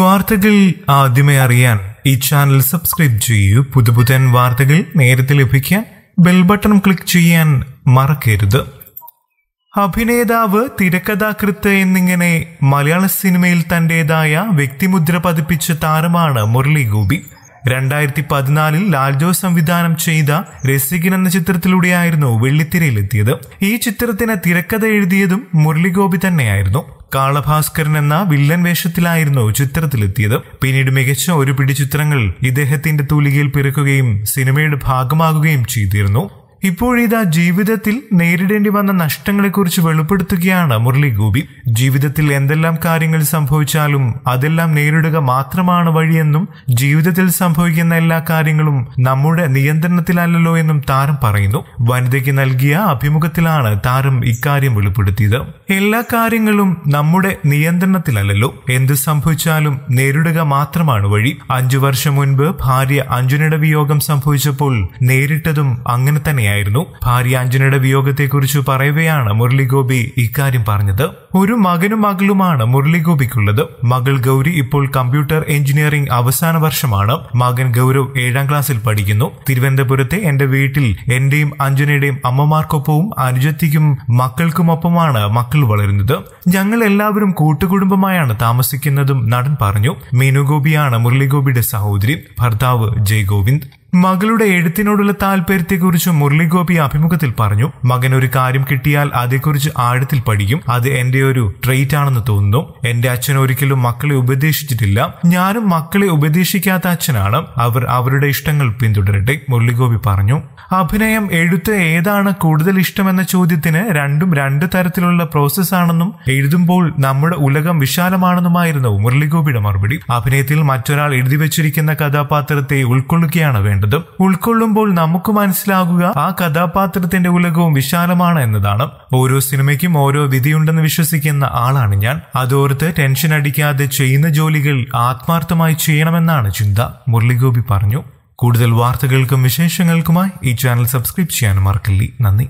വാർത്തകൾ ആദ്യമേ അറിയാൻ ഈ ചാനൽ സബ്സ്ക്രൈബ് ചെയ്യൂ പുതുപുതൻ വാർത്തകൾ നേരത്തെ ലഭിക്കാൻ ബെൽ ബട്ടൺ ക്ലിക്ക് ചെയ്യാൻ മറക്കരുത് അഭിനേതാവ് തിരക്കഥാകൃത്ത് എന്നിങ്ങനെ മലയാള സിനിമയിൽ തന്റേതായ വ്യക്തിമുദ്ര പതിപ്പിച്ച താരമാണ് മുരളി ഗോപി രണ്ടായിരത്തി പതിനാലിൽ ലാൽജോ സംവിധാനം ചെയ്ത രസികൻ എന്ന ചിത്രത്തിലൂടെയായിരുന്നു വെള്ളിത്തിരയിലെത്തിയത് ഈ ചിത്രത്തിന് തിരക്കഥ എഴുതിയതും മുരളി ഗോപി തന്നെയായിരുന്നു കാളഭാസ്കരൻ എന്ന വില്ലൻ വേഷത്തിലായിരുന്നു ചിത്രത്തിലെത്തിയത് പിന്നീട് മികച്ച ഒരു പിടി ചിത്രങ്ങൾ ഇദ്ദേഹത്തിന്റെ തൂലികയിൽ പിറക്കുകയും സിനിമയുടെ ഭാഗമാകുകയും ചെയ്തിരുന്നു ഇപ്പോഴിതാ ജീവിതത്തിൽ നേരിടേണ്ടി വന്ന നഷ്ടങ്ങളെക്കുറിച്ച് വെളിപ്പെടുത്തുകയാണ് മുരളി ഗോപി ജീവിതത്തിൽ എന്തെല്ലാം കാര്യങ്ങൾ സംഭവിച്ചാലും അതെല്ലാം നേരിടുക മാത്രമാണ് വഴിയെന്നും ജീവിതത്തിൽ സംഭവിക്കുന്ന എല്ലാ കാര്യങ്ങളും നമ്മുടെ നിയന്ത്രണത്തിലല്ലോ എന്നും താരം പറയുന്നു വനിതയ്ക്ക് നൽകിയ അഭിമുഖത്തിലാണ് താരം ഇക്കാര്യം വെളിപ്പെടുത്തിയത് എല്ലാ കാര്യങ്ങളും നമ്മുടെ നിയന്ത്രണത്തിലല്ലോ എന്ത് സംഭവിച്ചാലും നേരിടുക മാത്രമാണ് വഴി അഞ്ചു വർഷം മുൻപ് ഭാര്യ അഞ്ജുനയുടെ വിയോഗം സംഭവിച്ചപ്പോൾ നേരിട്ടതും അങ്ങനെ തന്നെയാണ് തന്നെയായിരുന്നു ഭാര്യ അഞ്ജനയുടെ വിയോഗത്തെക്കുറിച്ച് പറയുകയാണ് മുരളി ഗോപി ഇക്കാര്യം പറഞ്ഞത് ഒരു മകനും മകളുമാണ് മുരളിഗോപിക്കുള്ളത് മകൾ ഗൗരി ഇപ്പോൾ കമ്പ്യൂട്ടർ എഞ്ചിനീയറിംഗ് അവസാന വർഷമാണ് മകൻ ഗൗരവ് ഏഴാം ക്ലാസ്സിൽ പഠിക്കുന്നു തിരുവനന്തപുരത്തെ എന്റെ വീട്ടിൽ എന്റെയും അഞ്ജനയുടെയും അമ്മമാർക്കൊപ്പവും അനുജത്തിക്കും മക്കൾക്കുമൊപ്പമാണ് മക്കൾ വളരുന്നത് ഞങ്ങൾ എല്ലാവരും കൂട്ടുകുടുംബമായാണ് താമസിക്കുന്നതും നടൻ പറഞ്ഞു മീനുഗോപിയാണ് മുരളിഗോപിയുടെ സഹോദരി ഭർത്താവ് ജയ് ഗോവിന്ദ് മകളുടെ എഴുത്തിനോടുള്ള താല്പര്യത്തെക്കുറിച്ച് മുരളിഗോപി അഭിമുഖത്തിൽ പറഞ്ഞു മകൻ ഒരു കാര്യം കിട്ടിയാൽ അതേക്കുറിച്ച് ആഴത്തിൽ പഠിക്കും അത് എന്റെ ഒരു ട്രെയിറ്റ് ആണെന്ന് തോന്നുന്നു എന്റെ അച്ഛൻ ഒരിക്കലും മക്കളെ ഉപദേശിച്ചിട്ടില്ല ഞാനും മക്കളെ ഉപദേശിക്കാത്ത അച്ഛനാണ് അവർ അവരുടെ ഇഷ്ടങ്ങൾ പിന്തുടരട്ടെ മുരളിഗോപി പറഞ്ഞു അഭിനയം എഴുത്ത് ഏതാണ് കൂടുതൽ ഇഷ്ടമെന്ന ചോദ്യത്തിന് രണ്ടും രണ്ട് തരത്തിലുള്ള പ്രോസസ് ആണെന്നും എഴുതുമ്പോൾ നമ്മുടെ ഉലകം വിശാലമാണെന്നുമായിരുന്നു മുരളിഗോപിയുടെ മറുപടി അഭിനയത്തിൽ മറ്റൊരാൾ എഴുതി വെച്ചിരിക്കുന്ന കഥാപാത്രത്തെ ഉൾക്കൊള്ളുകയാണ് വേണ്ടത് ഉൾക്കൊള്ളുമ്പോൾ നമുക്ക് മനസ്സിലാകുക ആ കഥാപാത്രത്തിന്റെ ഉലകവും വിശാലമാണ് എന്നതാണ് ഓരോ സിനിമയ്ക്കും ഓരോ വിധിയുണ്ടെന്ന് വിശ്വസിക്കുന്നു വിശ്വസിക്കുന്ന ആളാണ് ഞാൻ അതോർത്ത് ടെൻഷൻ അടിക്കാതെ ചെയ്യുന്ന ജോലികൾ ആത്മാർത്ഥമായി ചെയ്യണമെന്നാണ് ചിന്ത മുരളിഗോപി പറഞ്ഞു കൂടുതൽ വാർത്തകൾക്കും വിശേഷങ്ങൾക്കുമായി ഈ ചാനൽ സബ്സ്ക്രൈബ് ചെയ്യാൻ മറക്കല്ലേ നന്ദി